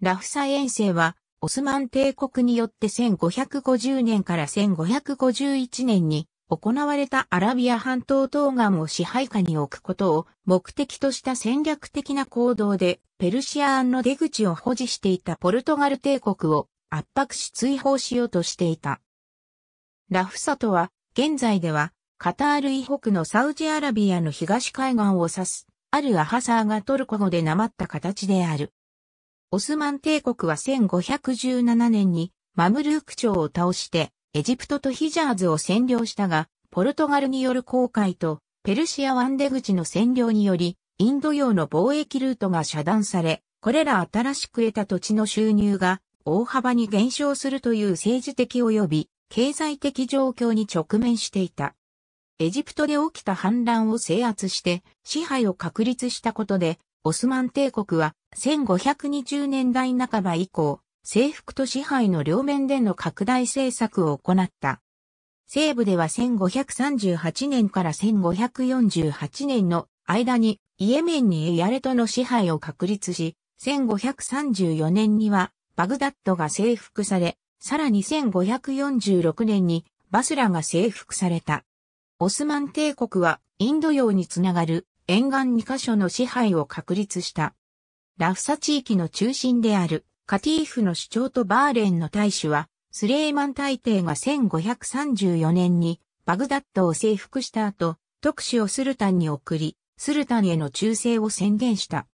ラフサ遠征は、オスマン帝国によって1550年から1551年に行われたアラビア半島東岸を支配下に置くことを目的とした戦略的な行動でペルシアンの出口を保持していたポルトガル帝国を圧迫し追放しようとしていた。ラフサとは現在ではカタール以北のサウジアラビアの東海岸を指すアルアハサーがトルコ語でなまった形である。オスマン帝国は1517年にマムルーク朝を倒してエジプトとヒジャーズを占領したが、ポルトガルによる航海とペルシア湾出口の占領により、インド洋の貿易ルートが遮断され、これら新しく得た土地の収入が大幅に減少するという政治的及び経済的状況に直面していた。エジプトで起きた反乱を制圧して支配を確立したことでオスマン帝国は1520年代半ば以降、征服と支配の両面での拡大政策を行った。西部では1538年から1548年の間にイエメンにエヤレトの支配を確立し、1534年にはバグダッドが征服され、さらに1546年にバスラが征服された。オスマン帝国はインド洋につながる沿岸2カ所の支配を確立した。ラフサ地域の中心であるカティーフの首長とバーレンの大使は、スレイマン大帝が1534年にバグダッドを征服した後、特使をスルタンに送り、スルタンへの忠誠を宣言した。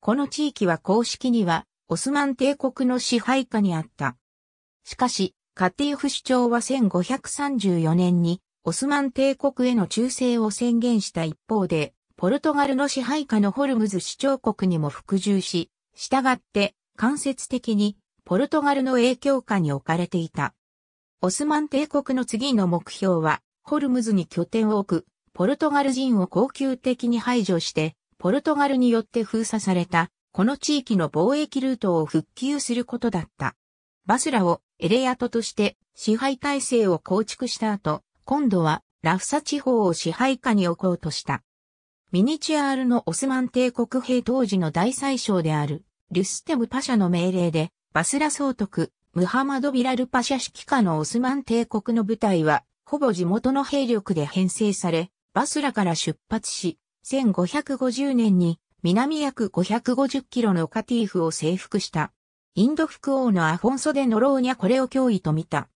この地域は公式には、オスマン帝国の支配下にあった。しかし、カティーフ首長は1534年に、オスマン帝国への忠誠を宣言した一方で、ポルトガルの支配下のホルムズ市長国にも服従し、従って間接的にポルトガルの影響下に置かれていた。オスマン帝国の次の目標は、ホルムズに拠点を置く、ポルトガル人を恒久的に排除して、ポルトガルによって封鎖された、この地域の貿易ルートを復旧することだった。バスラをエレアトとして支配体制を構築した後、今度はラフサ地方を支配下に置こうとした。ミニチュアールのオスマン帝国兵当時の大宰相である、ルステムパシャの命令で、バスラ総督、ムハマド・ビラルパシャ指揮下のオスマン帝国の部隊は、ほぼ地元の兵力で編成され、バスラから出発し、1550年に南約550キロのカティーフを征服した。インド副王のアフォンソ・でノローニャこれを脅威と見た。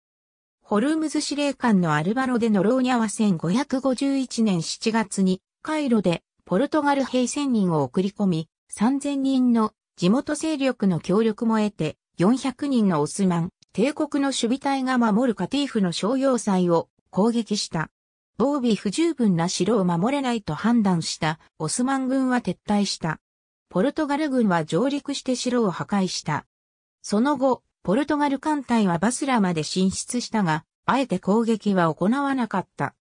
ホルムズ司令官のアルバロ・でノローニャは1551年7月にカイロでポルトガル兵1000人を送り込み、3000人の地元勢力の協力も得て、400人のオスマン、帝国の守備隊が守るカティーフの商用祭を攻撃した。防備不十分な城を守れないと判断したオスマン軍は撤退した。ポルトガル軍は上陸して城を破壊した。その後、ポルトガル艦隊はバスラまで進出したが、あえて攻撃は行わなかった。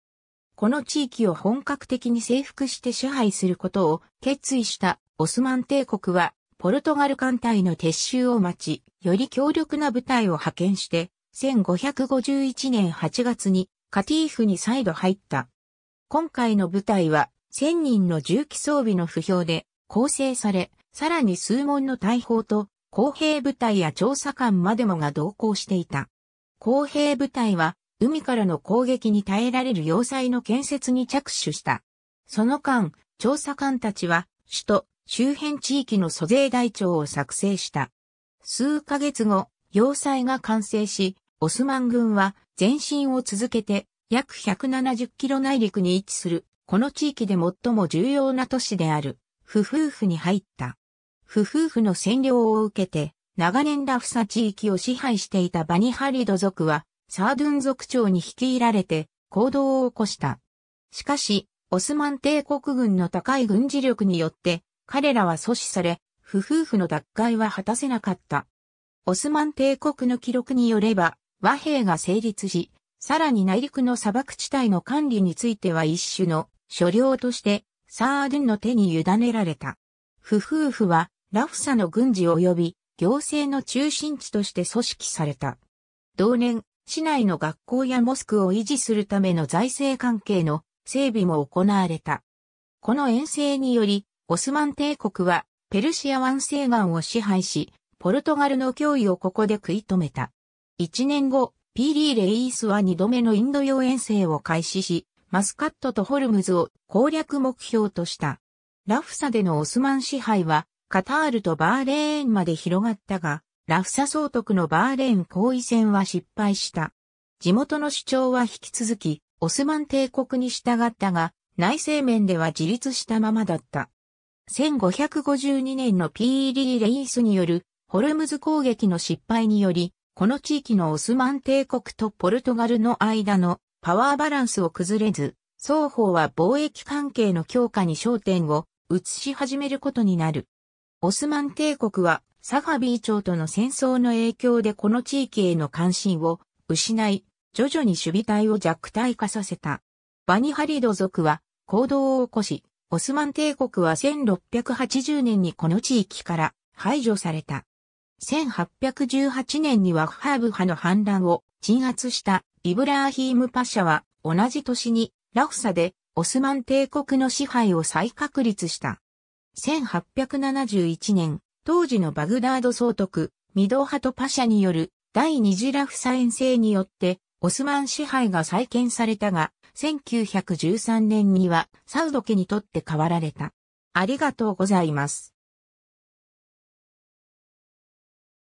この地域を本格的に征服して支配することを決意したオスマン帝国は、ポルトガル艦隊の撤収を待ち、より強力な部隊を派遣して、1551年8月にカティーフに再度入った。今回の部隊は、1000人の重機装備の不評で構成され、さらに数門の大砲と公平部隊や調査官までもが同行していた。公平部隊は海からの攻撃に耐えられる要塞の建設に着手した。その間、調査官たちは、首都、周辺地域の租税台帳を作成した。数ヶ月後、要塞が完成し、オスマン軍は前進を続けて約170キロ内陸に位置する、この地域で最も重要な都市である、不夫婦に入った。不夫婦の占領を受けて、長年ラフサ地域を支配していたバニハリド族は、サードゥン族長に率いられて行動を起こした。しかし、オスマン帝国軍の高い軍事力によって、彼らは阻止され、不夫婦の脱会は果たせなかった。オスマン帝国の記録によれば、和平が成立し、さらに内陸の砂漠地帯の管理については一種の所領として、サードゥンの手に委ねられた。不夫婦は、ラフサの軍事及び行政の中心地として組織された。同年、市内の学校やモスクを維持するための財政関係の整備も行われた。この遠征により、オスマン帝国はペルシア湾西岸を支配し、ポルトガルの脅威をここで食い止めた。一年後、ピーリー・レイースは二度目のインド洋遠征を開始し、マスカットとホルムズを攻略目標とした。ラフサでのオスマン支配は、カタールとバーレーンまで広がったが、ラフサ総督のバーレーン行為戦は失敗した。地元の主張は引き続き、オスマン帝国に従ったが、内政面では自立したままだった。1552年の PED レイスによるホルムズ攻撃の失敗により、この地域のオスマン帝国とポルトガルの間のパワーバランスを崩れず、双方は貿易関係の強化に焦点を移し始めることになる。オスマン帝国はサファビー朝との戦争の影響でこの地域への関心を失い、徐々に守備隊を弱体化させた。バニハリド族は行動を起こし、オスマン帝国は1680年にこの地域から排除された。1818年にはハーブ派の反乱を鎮圧したイブラーヒームパシャは同じ年にラフサでオスマン帝国の支配を再確立した。1871年、当時のバグダード総督、ミドハトパシャによる第二次ラフサ遠征によって、オスマン支配が再建されたが、1913年にはサウド家にとって変わられた。ありがとうございます。